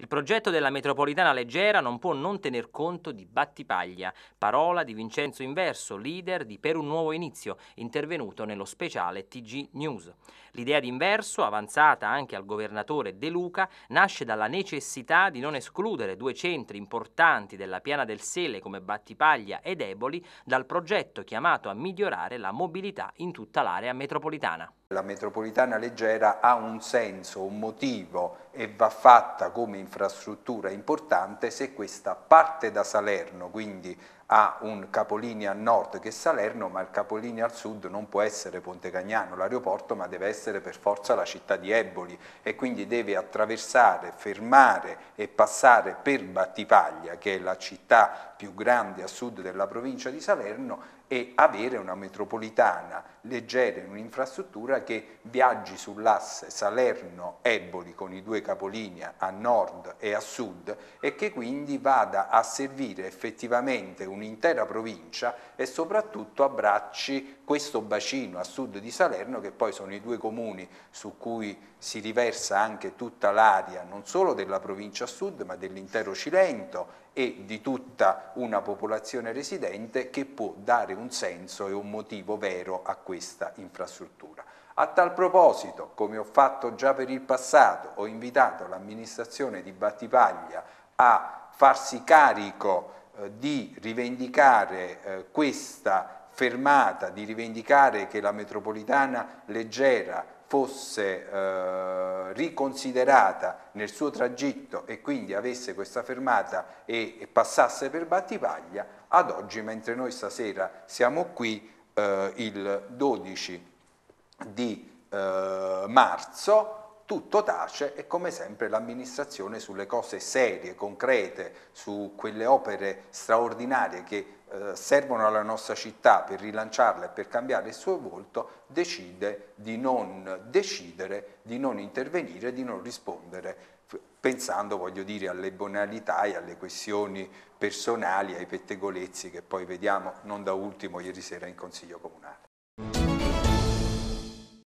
Il progetto della metropolitana leggera non può non tener conto di Battipaglia, parola di Vincenzo Inverso, leader di Per un nuovo inizio, intervenuto nello speciale TG News. L'idea di Inverso, avanzata anche al governatore De Luca, nasce dalla necessità di non escludere due centri importanti della piana del Sele come Battipaglia e Deboli dal progetto chiamato a migliorare la mobilità in tutta l'area metropolitana. La metropolitana leggera ha un senso, un motivo e va fatta come infrastruttura importante se questa parte da Salerno, quindi ha un capolinea a nord che è Salerno, ma il capolinea al sud non può essere Ponte Cagnano, l'aeroporto, ma deve essere per forza la città di Eboli e quindi deve attraversare, fermare e passare per Battipaglia, che è la città più grande a sud della provincia di Salerno, e avere una metropolitana leggera in un'infrastruttura misura che viaggi sull'asse Salerno-Eboli con i due capolinea a nord e a sud e che quindi vada a servire effettivamente un'intera provincia e soprattutto abbracci questo bacino a sud di Salerno che poi sono i due comuni su cui si riversa anche tutta l'area non solo della provincia a sud ma dell'intero Cilento e di tutta una popolazione residente che può dare un senso e un motivo vero a questa infrastruttura. A tal proposito, come ho fatto già per il passato, ho invitato l'amministrazione di Battipaglia a farsi carico eh, di rivendicare eh, questa fermata, di rivendicare che la metropolitana leggera fosse eh, riconsiderata nel suo tragitto e quindi avesse questa fermata e, e, passasse per Battipaglia, ad oggi, mentre noi stasera siamo qui, eh, il 12 di eh, marzo, tutto tace e come sempre l'amministrazione sulle cose serie, concrete, su quelle opere straordinarie che eh, servono alla nostra città per rilanciarla e per cambiare il suo volto, decide di non decidere, di non intervenire, di non rispondere pensando voglio dire alle bonalità e alle questioni personali, ai pettegolezzi che poi vediamo non da ultimo ieri sera in Consiglio Comunale.